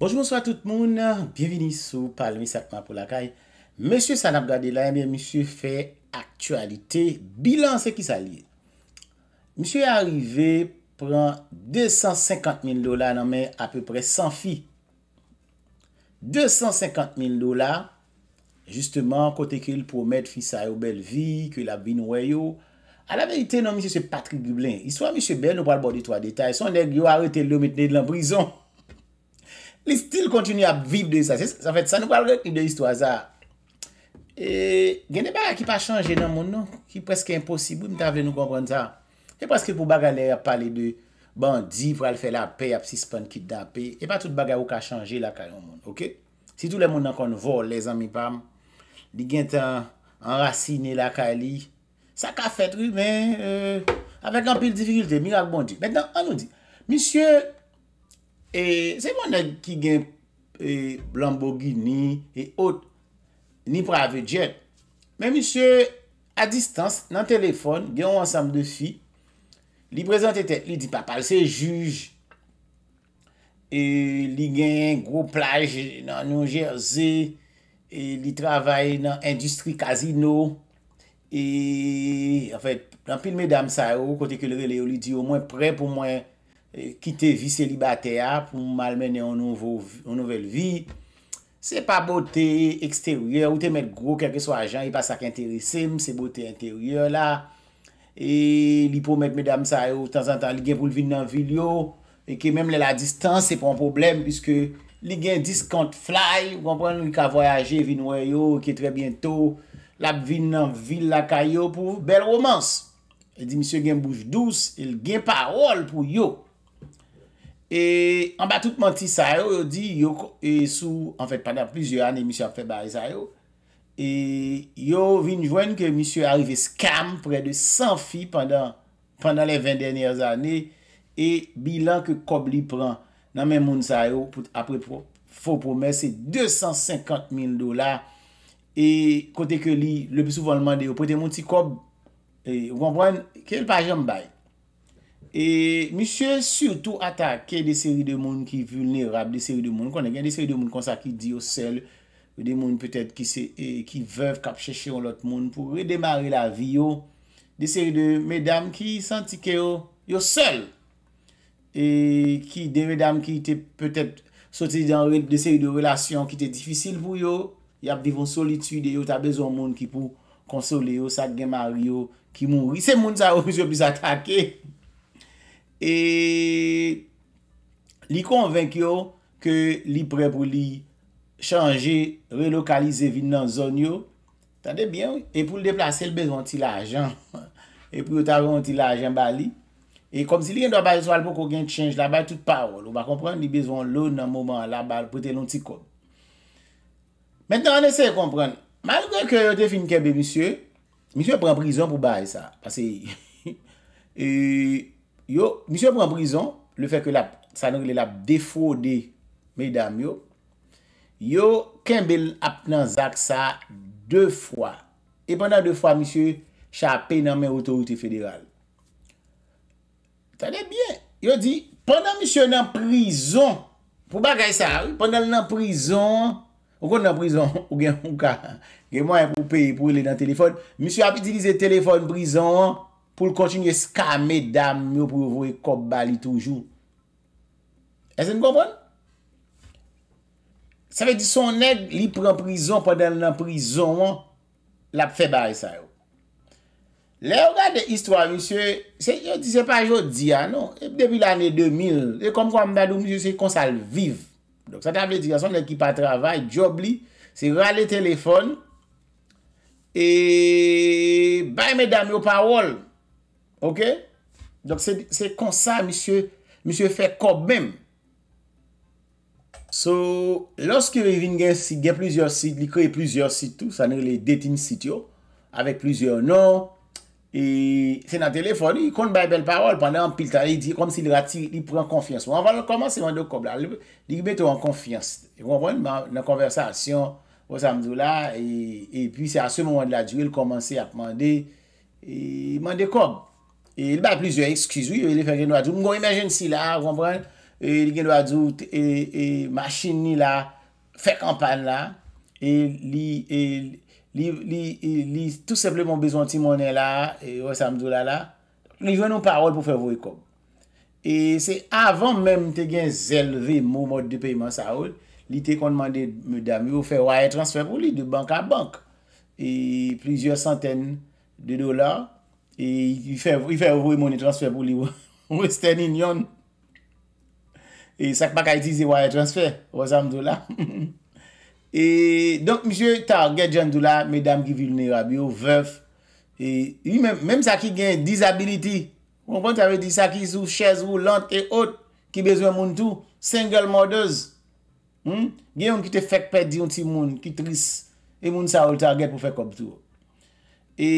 Bonjou mounso a tout moun, bienveni sou, palmi sakman pou lakay. Monsie sanap gade la, eh monsie fè aktualite, bilan se ki sa li. Monsie arive, pran 250.000 dola nan men apè pre 100 fi. 250.000 dola, justeman kote ke il pou mèd fi sa yo bel vi, ke il a bin wè yo. A la verite nan monsie se Patrick Dublin, iswa monsie bel nou pral bò di 3 detay, son leg yo arete lè mè tè de lan brison. stil kontinu ap vib de sa. Sa fèt, sa nou pal rèk ni de histo aza. E, genè baga ki pa chanje nan moun nou. Ki preske imposibou. Mwen ta ven nou konpron ta. E preske pou baga lè a pale de bandi pou al fè la pe ap si span kit da pe. E pa tout baga ou ka chanje la ka yon moun. Ok? Si tout le moun nan kon vol les anmi pam, li gen tan enrasine la ka li, sa ka fèt rù, men, euh, avèk anpil difikultè, mirak bondi. Mèndan, an nou di, Monsieur, E, se yon nan ki gen blanbogini e ot, e ni prave djen. Men monsye, a distans, nan telefon, gen wansam de fi, li prezante tete, li di papal, se juj. Li gen gro plaj nan nongerze, li travay nan industri kazino. En fèt, nan pil medam sa yo, kote ke le le yo, li di yo mwen pre pou mwen... E, ki te vi celibate a pou mal mene yon nouvel vi Se pa bote eksteryer ou te met gro keke so a jan Y pa sak interese mse bote eksteryer la E li pou met medam sa yo tan zan tan li gen pou lvin nan vil yo E ke mem le la distan se pon problem Piske li gen disk kont fly Ou kompren li ka voyaje vin wè yo ki tre bientou Lap vin nan vil laka yo pou bel romans E di misye gen bouj douz El gen parol pou yo E an batout man ti sa yo, yo di, yo e sou, an fèt, panan, plizye an e misyo ap fè bari sa yo, e yo vin jwen ke misyo arive skam pre de 100 fi pandan, pandan le 20 dernyèr zanè, e bilan ke kob li pran nan men moun sa yo, apre fò promè, se 250 min dola, e kote ke li, le bisou volman de yo, pwete moun ti kob, e yon pran, ke l pa jom baye, E misye surtout atake de seri de moun ki vulnerab, de seri de moun konen gen, de seri de moun konsa ki di yo sel, de moun petet ki vev kapcheche yo lot moun pou redemare la vi yo, de seri de medam ki santi ke yo yo sel. E ki de medam ki te petet soti dan re de seri de relasyon ki te difisil pou yo, yap divon solitude yo, ta bezon moun ki pou konsole yo, sa gemari yo ki mouri. Se moun sa yo misye pis atake! E li konvenk yo ke li pre pou li chanje, relokalize vin nan zon yo. Tande bien wè. E pou l deplase, l bezon ti la ajan. E pou yot avon ti la ajan ba li. E kom si li yon do ba yon swal pou kou gen chanj, la ba yon tout parol. Ou ba kompran li bezon loun nan mouman la bal pou te lon ti kon. Mèndan an esè yon kompran. Malgrè kè yon te finke be misye, misye pran prizon pou ba yon sa. E... Yo, msye pou an prizon, le fek ke lap, sa nan li lap defode, medam yo. Yo, Kembel ap nan zak sa, 2 fwa. E pandan 2 fwa, msye, cha ap pe nan men otorite federal. Sa de byen, yo di, pandan msye nan prizon, pou bagay sa, pandan nan prizon, ou kon nan prizon, ou gen mwen ka, gen mwen ap pou pe, pou ele nan telefon, msye ap itilize telefon prizon, pou l kontinye skame dam yo pou vwe kop bali toujou. E se n gobon? Sa ve di son neg li pren prizon poden nan prizon an, la pfe bari sa yo. Le yo gade istwa, misye, se yo dise pa jodi an, no, e bi debi l ane 2000, e komkwa mbado misye se konsal viv. Dok sa tabe di yason, nekipa travay, job li, se rade telefon, e bame dam yo pawol, Ok? Donc, c'est comme ça, monsieur. Monsieur fait comme même. So, lorsqu'il revient, il y a plusieurs sites, il y a plusieurs sites, avec plusieurs noms, et c'est dans le téléphone, il compte pas une belle parole pendant un piltre. Il dit comme s'il prend confiance. On va commencer à vendre comme ça. Il dit, met-toi en confiance. On va vendre dans la conversation, au samedi, et puis c'est à ce moment de la duel, il commence à vendre comme ça. e li ba plizye ekskizwi, e li fè gen wadjou. Mgo imagine si la, rempren, e li gen wadjou, e machin ni la, fè kampan la, e li, e li, e li tout seplemon bezon ti mounen la, e wè samdou la la, li jwen nou parol pou fè vwe kom. E se avan mèm te gen zelve mou mod de peyman sa oul, li te kon mande me dami, ou fè waye transfer pou li, de bank a bank. E plizye santen de dolar, E yi fè vwe moun e transfer pou li wè stènin yon. E sak pa ka iti zi wè transfer wè sa mdou la. E, donk mjè target jan dou la, mè dam ki vilne wè bi ou vèf. E, mèm sa ki gen disabiliti, mwen pwant ave di sa ki sou chèz wè lant e ot, ki bezwen moun tou, sen gèl mordez. Gè yon ki te fèk pè di yon ti moun ki tris, e moun sa wè l target pou fèk ob tou. E...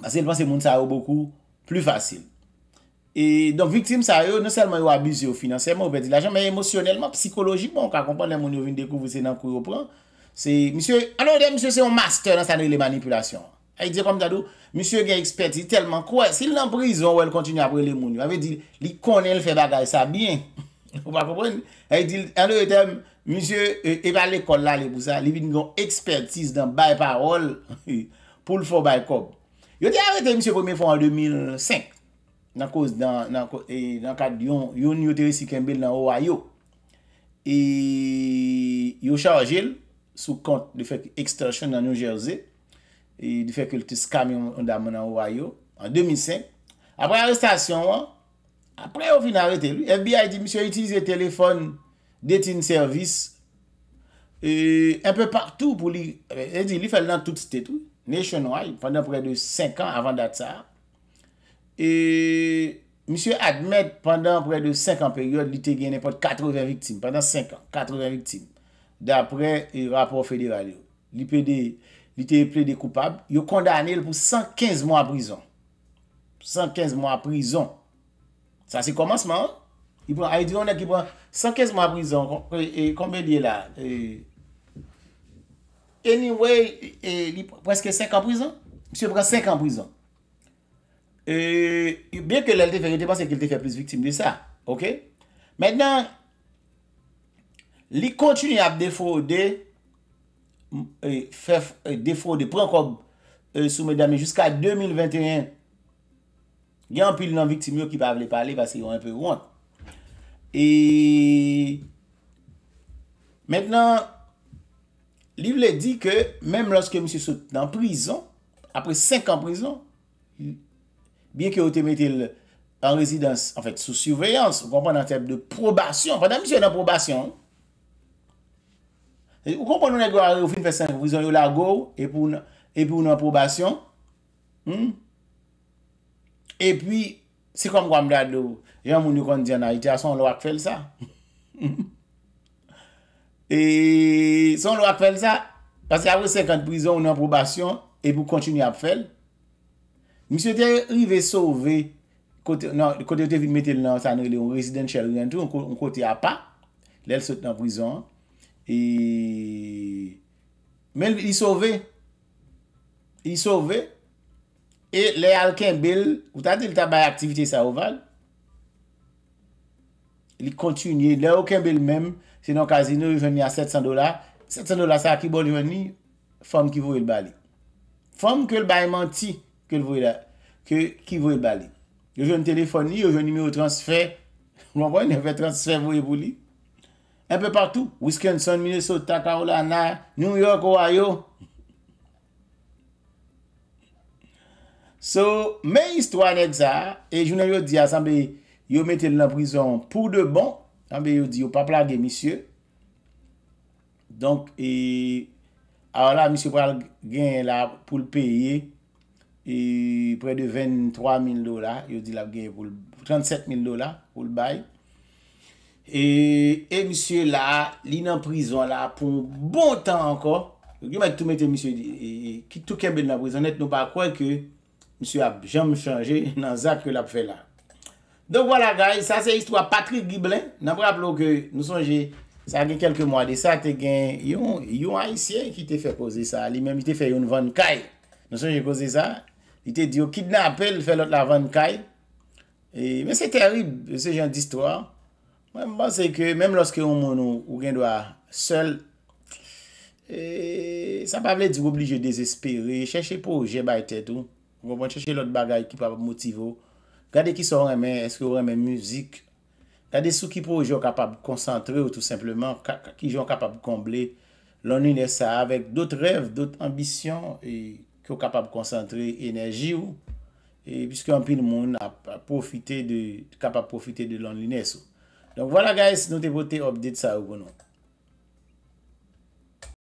Bas el pan se moun sa yo beaucoup plus facile. Et donc victime sa yo, nou selman yo abuse yo finanseman, ou pedi l'ajan, men emosyonelman, psikolojikman, ka kompande moun yo vin dekouvre se nan kou yo pran, se, monsye, anou edè monsye se yon master nan sa nou yon manipulasyon. Ay diye kom tadou, monsye gen ekspertise, telman kouè, se yon nan brison, ou el kontinye apre le moun yo, avè di, li konen l fè bagay sa bien, ou pa kompren, ay di, anou edè monsye, eva le kol la le pou sa, li Yo di arrete msè pou mè fò an 2005. Nan kòz, nan kòz, nan kòz yon, yon yotere si kembèl nan Ohio. E yon chawajel sou kont de fèk extorsyon nan New Jersey. E de fèk yon te skam yon damen nan Ohio. An 2005. Apre an restasyon wè. Apre yon fin arrete lè. FBI di msè yotize telefon dating service e mpè partou pou lè. Eh, lè di lè fè lè nan tout stèt wè. nationwide, pandan prè de 5 an avan dat sa, e, misye admèd, pandan prè de 5 an periode, li te genè pot 80 viktim, pandan 5 an, 80 viktim, dè apre rapor fede value, li te ple de koupab, yo kondanè l pou 115 moun a brison, 115 moun a brison, sa se komanseman, a yi diyonè ki pran, 115 moun a brison, e, konbe diè la, e, Anyway, e, li preske 5 an prison. Mse pre 5 an prison. E, bien ke lalte verite pan se kil te fè plus victime de sa. Maintenant, li continue ap defraude fè defraude pou an kon soume dami jusqu'a 2021. Gyan pil nan victime yo ki pa avle pale pasi yon an pe wante. Maintenant, maintenant, Liv lè di ke mèm lòs ke msè sou nan prizon, apre 5 an prizon, biè ki ou te metil an rezidans, an fèt, sou surveyans, ou kompè nan tèp de probasyon, fè nan msè nan probasyon, ou kompè nou nan gwa ou fin fè sè, ou vizan yo la gwo, epoun nan probasyon, hmm, epwi, se kompè wè mlad lou, jè moun nou kon diyan, an itè asan lò ak fèl sa, hmm, E son lwa apfel sa. Pase apre 50 prizon ou nan probasyon. E pou kontini apfel. Mise te rive sove. Kote vimete l nan sanre. Le ou residential yon tou. M kote appa. Le l sote nan prizon. E... Men li sove. Li sove. E le alken bel. Ou tante l tabay aktivite sa oval. Li kontini. Le alken bel menm. Sinan kazine yo jwen ni a 700 dola. 700 dola sa akibon yo jwen ni fom ki vowe l bali. Fom ke l baye manti ke l vowe l bali. Yo jwen telefon li, yo jwen ni mi yo transfer. Mwen pwen nyeve transfer vowe vowe li. An pe partou. Wisconsin, Minnesota, Carolina, New York, Ohio. So, men histwa net sa. E jwen an yo di asanbe yo mette l nan prison pou de bon. Nanbe yo di yo pa plage misye. Donk e... Awa la misye pral gen la pou l'peye. E pre de 23.000 dola. Yo di la gen 37.000 dola pou l'bay. E, e misye la li nan prison la pou bon tan anko. Yo mwen toumete misye e, e, ki tou kebe nan prison. Net nou pa kwen ke misye ap jenm chanje nan zak yo la pfe la. Donk wala gay, sa se istwa Patrick Ghiblin, nan pou la plo ke nou sonje, sa gen kelke mwade, sa te gen, yon ayisyen ki te fe pose sa, li men mi te fe yon van kay, nou sonje pose sa, yon te diyo kidnapel fe lot la van kay, men se terib se jen di istwa, mwen mwase ke menm loske yon moun ou gen dwa sel, sa pa vle di wobli je desespere, cheshe pou ou je bay tete ou, wopan cheshe lot bagay ki pa motivo, Gade ki se ou remen, eske ou remen muzik. Gade sou ki pou ou jou kapab koncentre ou tout simplement. Ki jou kapab komble lon lines sa. Avek dot rev, dot ambisyon. E ki ou kapab koncentre enerji ou. Piske e anpil moun a profite de lon lines ou. Don wala guys, nou te bote obdet sa ou bonon.